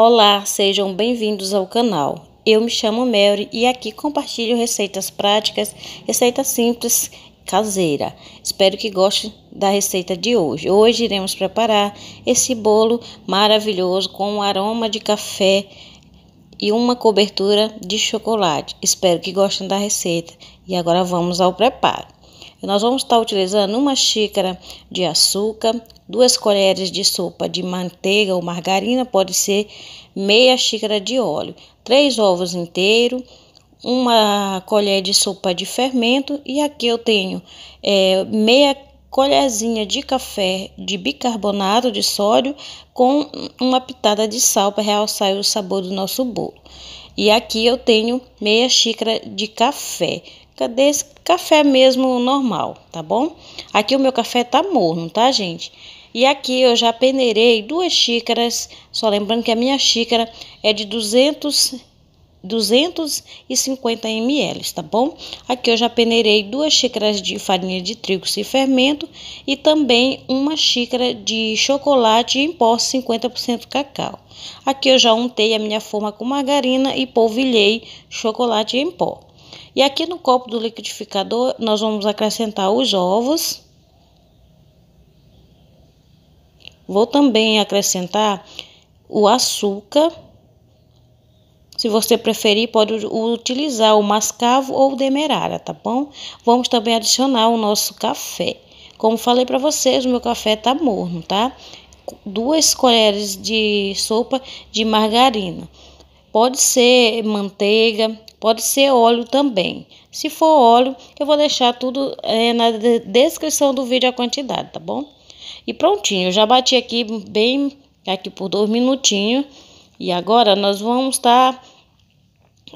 Olá, sejam bem-vindos ao canal. Eu me chamo Mary e aqui compartilho receitas práticas, receita simples caseira. Espero que gostem da receita de hoje. Hoje iremos preparar esse bolo maravilhoso com um aroma de café e uma cobertura de chocolate. Espero que gostem da receita. E agora vamos ao preparo. E nós vamos estar utilizando uma xícara de açúcar, duas colheres de sopa de manteiga ou margarina, pode ser meia xícara de óleo, três ovos inteiros, uma colher de sopa de fermento e aqui eu tenho é, meia colherzinha de café de bicarbonato de sódio com uma pitada de sal para realçar o sabor do nosso bolo. E aqui eu tenho meia xícara de café desse café mesmo normal, tá bom? Aqui o meu café tá morno, tá, gente? E aqui eu já peneirei duas xícaras, só lembrando que a minha xícara é de 200 250 ml, tá bom? Aqui eu já peneirei duas xícaras de farinha de trigo sem fermento e também uma xícara de chocolate em pó 50% cacau. Aqui eu já untei a minha forma com margarina e polvilhei chocolate em pó. E aqui no copo do liquidificador, nós vamos acrescentar os ovos. Vou também acrescentar o açúcar. Se você preferir, pode utilizar o mascavo ou o demerara, tá bom? Vamos também adicionar o nosso café. Como falei para vocês, o meu café tá morno, tá? Duas colheres de sopa de margarina. Pode ser manteiga, Pode ser óleo também. Se for óleo, eu vou deixar tudo é, na descrição do vídeo a quantidade, tá bom? E prontinho, eu já bati aqui bem aqui por dois minutinhos. E agora nós vamos estar tá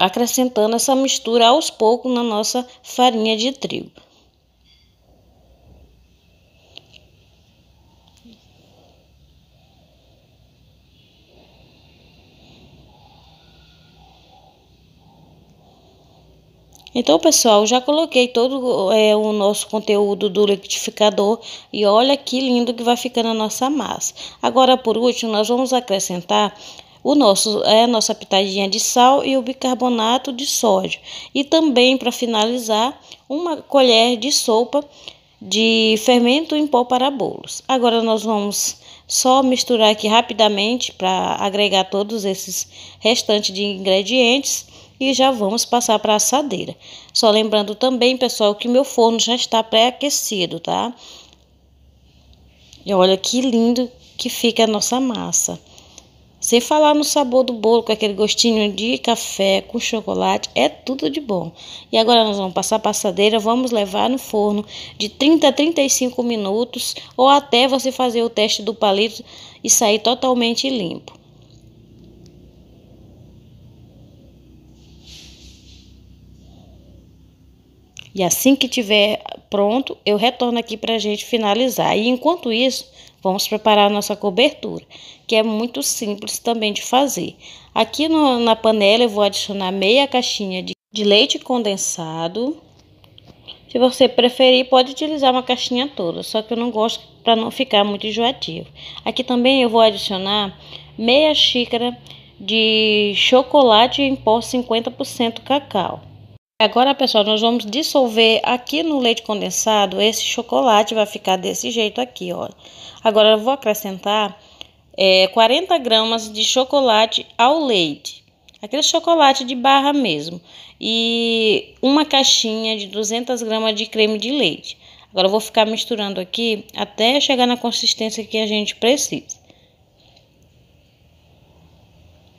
acrescentando essa mistura aos poucos na nossa farinha de trigo. Então, pessoal, já coloquei todo é, o nosso conteúdo do liquidificador e olha que lindo que vai ficando a nossa massa. Agora, por último, nós vamos acrescentar o nosso é a nossa pitadinha de sal e o bicarbonato de sódio. E também, para finalizar, uma colher de sopa de fermento em pó para bolos. Agora nós vamos só misturar aqui rapidamente para agregar todos esses restantes de ingredientes e já vamos passar para a assadeira. Só lembrando também, pessoal, que meu forno já está pré-aquecido, tá? E olha que lindo que fica a nossa massa. Sem falar no sabor do bolo, com aquele gostinho de café, com chocolate, é tudo de bom. E agora nós vamos passar a passadeira, vamos levar no forno de 30 a 35 minutos ou até você fazer o teste do palito e sair totalmente limpo. E assim que tiver pronto, eu retorno aqui para a gente finalizar. E enquanto isso, vamos preparar a nossa cobertura, que é muito simples também de fazer. Aqui no, na panela eu vou adicionar meia caixinha de, de leite condensado. Se você preferir, pode utilizar uma caixinha toda, só que eu não gosto para não ficar muito enjoativo. Aqui também eu vou adicionar meia xícara de chocolate em pó 50% cacau. Agora, pessoal, nós vamos dissolver aqui no leite condensado esse chocolate, vai ficar desse jeito aqui, ó. Agora, eu vou acrescentar é, 40 gramas de chocolate ao leite, aquele chocolate de barra mesmo, e uma caixinha de 200 gramas de creme de leite. Agora, eu vou ficar misturando aqui até chegar na consistência que a gente precisa.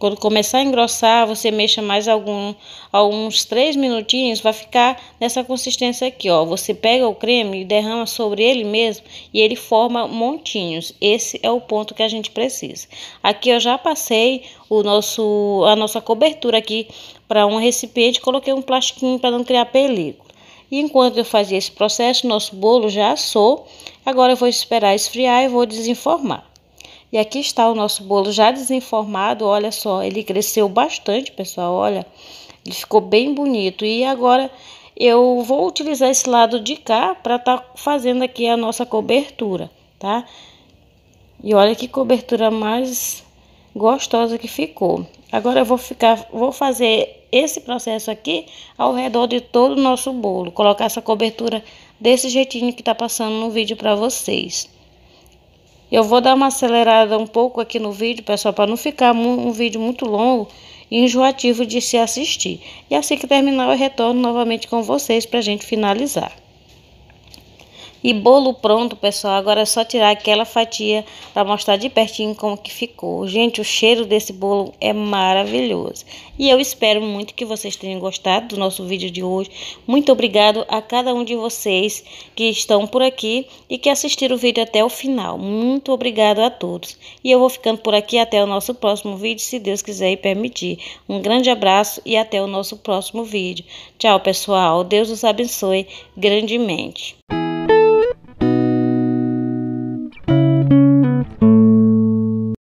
Quando começar a engrossar, você mexa mais algum, alguns 3 minutinhos, vai ficar nessa consistência aqui, ó. Você pega o creme e derrama sobre ele mesmo e ele forma montinhos. Esse é o ponto que a gente precisa. Aqui eu já passei o nosso, a nossa cobertura aqui para um recipiente, coloquei um plastiquinho para não criar película. E enquanto eu fazia esse processo, nosso bolo já assou. Agora eu vou esperar esfriar e vou desenformar. E aqui está o nosso bolo já desenformado, olha só, ele cresceu bastante, pessoal, olha. Ele ficou bem bonito. E agora eu vou utilizar esse lado de cá para estar tá fazendo aqui a nossa cobertura, tá? E olha que cobertura mais gostosa que ficou. Agora eu vou ficar, vou fazer esse processo aqui ao redor de todo o nosso bolo. Colocar essa cobertura desse jeitinho que tá passando no vídeo para vocês. Eu vou dar uma acelerada um pouco aqui no vídeo, pessoal, para não ficar um vídeo muito longo e enjoativo de se assistir. E assim que terminar, eu retorno novamente com vocês para a gente finalizar. E bolo pronto, pessoal. Agora é só tirar aquela fatia para mostrar de pertinho como que ficou. Gente, o cheiro desse bolo é maravilhoso. E eu espero muito que vocês tenham gostado do nosso vídeo de hoje. Muito obrigado a cada um de vocês que estão por aqui e que assistiram o vídeo até o final. Muito obrigado a todos. E eu vou ficando por aqui até o nosso próximo vídeo, se Deus quiser e permitir. Um grande abraço e até o nosso próximo vídeo. Tchau, pessoal. Deus os abençoe grandemente.